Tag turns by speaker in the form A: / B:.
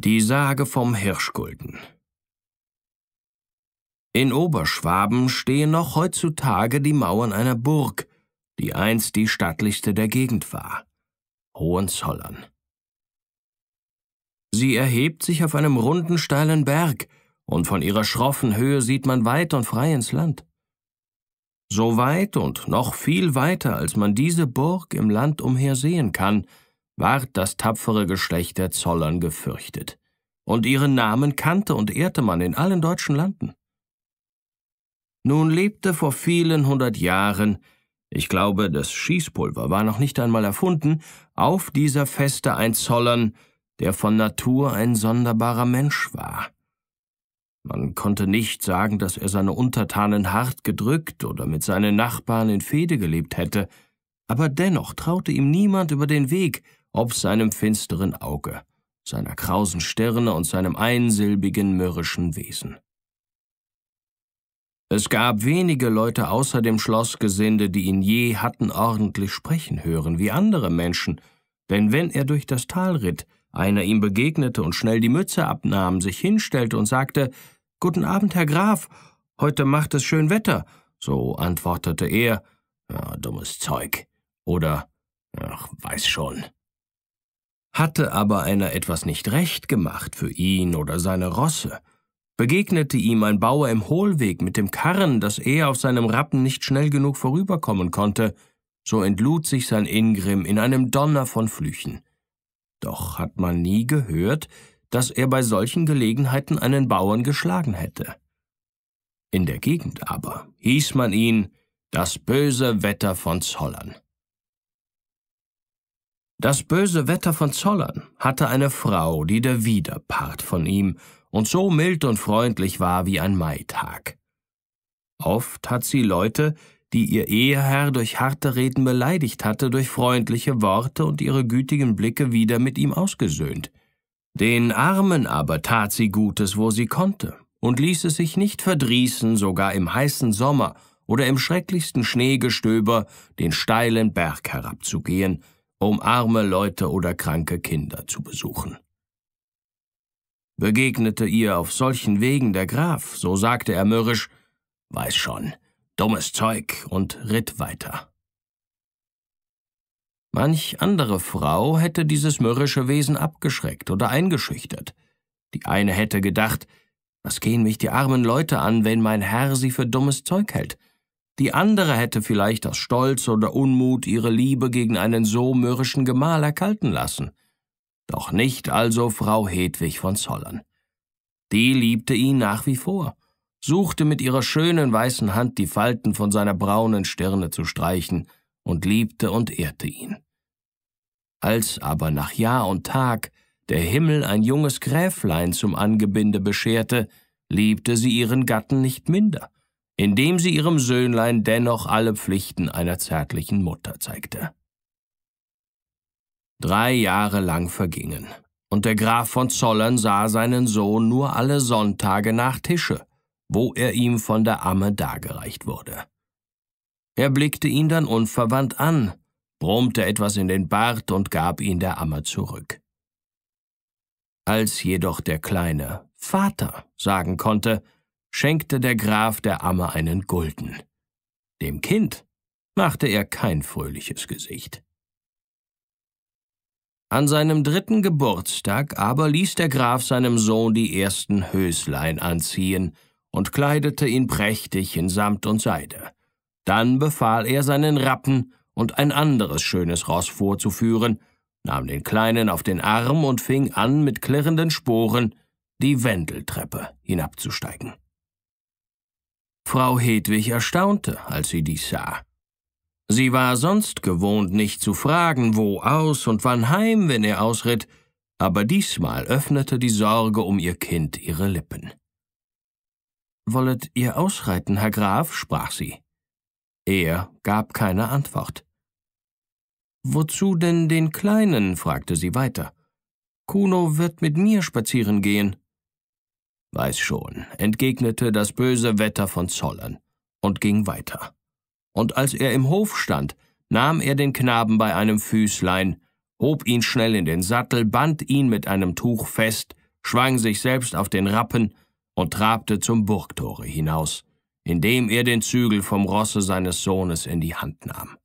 A: Die Sage vom Hirschgulden In Oberschwaben stehen noch heutzutage die Mauern einer Burg, die einst die stattlichste der Gegend war, Hohenzollern. Sie erhebt sich auf einem runden, steilen Berg, und von ihrer schroffen Höhe sieht man weit und frei ins Land. So weit und noch viel weiter, als man diese Burg im Land umher sehen kann, ward das tapfere Geschlecht der Zollern gefürchtet, und ihren Namen kannte und ehrte man in allen deutschen Landen. Nun lebte vor vielen hundert Jahren, ich glaube, das Schießpulver war noch nicht einmal erfunden, auf dieser Feste ein Zollern, der von Natur ein sonderbarer Mensch war. Man konnte nicht sagen, dass er seine Untertanen hart gedrückt oder mit seinen Nachbarn in Fehde gelebt hätte, aber dennoch traute ihm niemand über den Weg, ob seinem finsteren Auge, seiner krausen Stirne und seinem einsilbigen mürrischen Wesen. Es gab wenige Leute außer dem Schlossgesinde, die ihn je hatten ordentlich sprechen hören, wie andere Menschen, denn wenn er durch das Tal ritt, einer ihm begegnete und schnell die Mütze abnahm, sich hinstellte und sagte Guten Abend, Herr Graf, heute macht es schön Wetter, so antwortete er ja, dummes Zeug oder Ach, weiß schon hatte aber einer etwas nicht recht gemacht für ihn oder seine Rosse, begegnete ihm ein Bauer im Hohlweg mit dem Karren, dass er auf seinem Rappen nicht schnell genug vorüberkommen konnte, so entlud sich sein Ingrim in einem Donner von Flüchen. Doch hat man nie gehört, dass er bei solchen Gelegenheiten einen Bauern geschlagen hätte. In der Gegend aber hieß man ihn das böse Wetter von Zollern. Das böse Wetter von Zollern hatte eine Frau, die der Widerpart von ihm und so mild und freundlich war wie ein Maitag. Oft hat sie Leute, die ihr Eheherr durch harte Reden beleidigt hatte, durch freundliche Worte und ihre gütigen Blicke wieder mit ihm ausgesöhnt. Den Armen aber tat sie Gutes, wo sie konnte, und ließ es sich nicht verdrießen, sogar im heißen Sommer oder im schrecklichsten Schneegestöber den steilen Berg herabzugehen, um arme Leute oder kranke Kinder zu besuchen. Begegnete ihr auf solchen Wegen der Graf, so sagte er mürrisch, weiß schon, dummes Zeug und ritt weiter. Manch andere Frau hätte dieses mürrische Wesen abgeschreckt oder eingeschüchtert. Die eine hätte gedacht, was gehen mich die armen Leute an, wenn mein Herr sie für dummes Zeug hält? Die andere hätte vielleicht aus Stolz oder Unmut ihre Liebe gegen einen so mürrischen Gemahl erkalten lassen. Doch nicht also Frau Hedwig von Zollern. Die liebte ihn nach wie vor, suchte mit ihrer schönen weißen Hand die Falten von seiner braunen Stirne zu streichen und liebte und ehrte ihn. Als aber nach Jahr und Tag der Himmel ein junges Gräflein zum Angebinde bescherte, liebte sie ihren Gatten nicht minder indem sie ihrem Söhnlein dennoch alle Pflichten einer zärtlichen Mutter zeigte. Drei Jahre lang vergingen, und der Graf von Zollern sah seinen Sohn nur alle Sonntage nach Tische, wo er ihm von der Amme dargereicht wurde. Er blickte ihn dann unverwandt an, brummte etwas in den Bart und gab ihn der Amme zurück. Als jedoch der Kleine Vater sagen konnte, schenkte der Graf der Amme einen Gulden. Dem Kind machte er kein fröhliches Gesicht. An seinem dritten Geburtstag aber ließ der Graf seinem Sohn die ersten Höslein anziehen und kleidete ihn prächtig in Samt und Seide. Dann befahl er seinen Rappen und ein anderes schönes Ross vorzuführen, nahm den Kleinen auf den Arm und fing an, mit klirrenden Sporen die Wendeltreppe hinabzusteigen. Frau Hedwig erstaunte, als sie dies sah. Sie war sonst gewohnt, nicht zu fragen, wo aus und wann heim, wenn er ausritt, aber diesmal öffnete die Sorge um ihr Kind ihre Lippen. Wollet ihr ausreiten, Herr Graf? sprach sie. Er gab keine Antwort. Wozu denn den Kleinen? fragte sie weiter. Kuno wird mit mir spazieren gehen. Weiß schon, entgegnete das böse Wetter von Zollern und ging weiter. Und als er im Hof stand, nahm er den Knaben bei einem Füßlein, hob ihn schnell in den Sattel, band ihn mit einem Tuch fest, schwang sich selbst auf den Rappen und trabte zum Burgtore hinaus, indem er den Zügel vom Rosse seines Sohnes in die Hand nahm.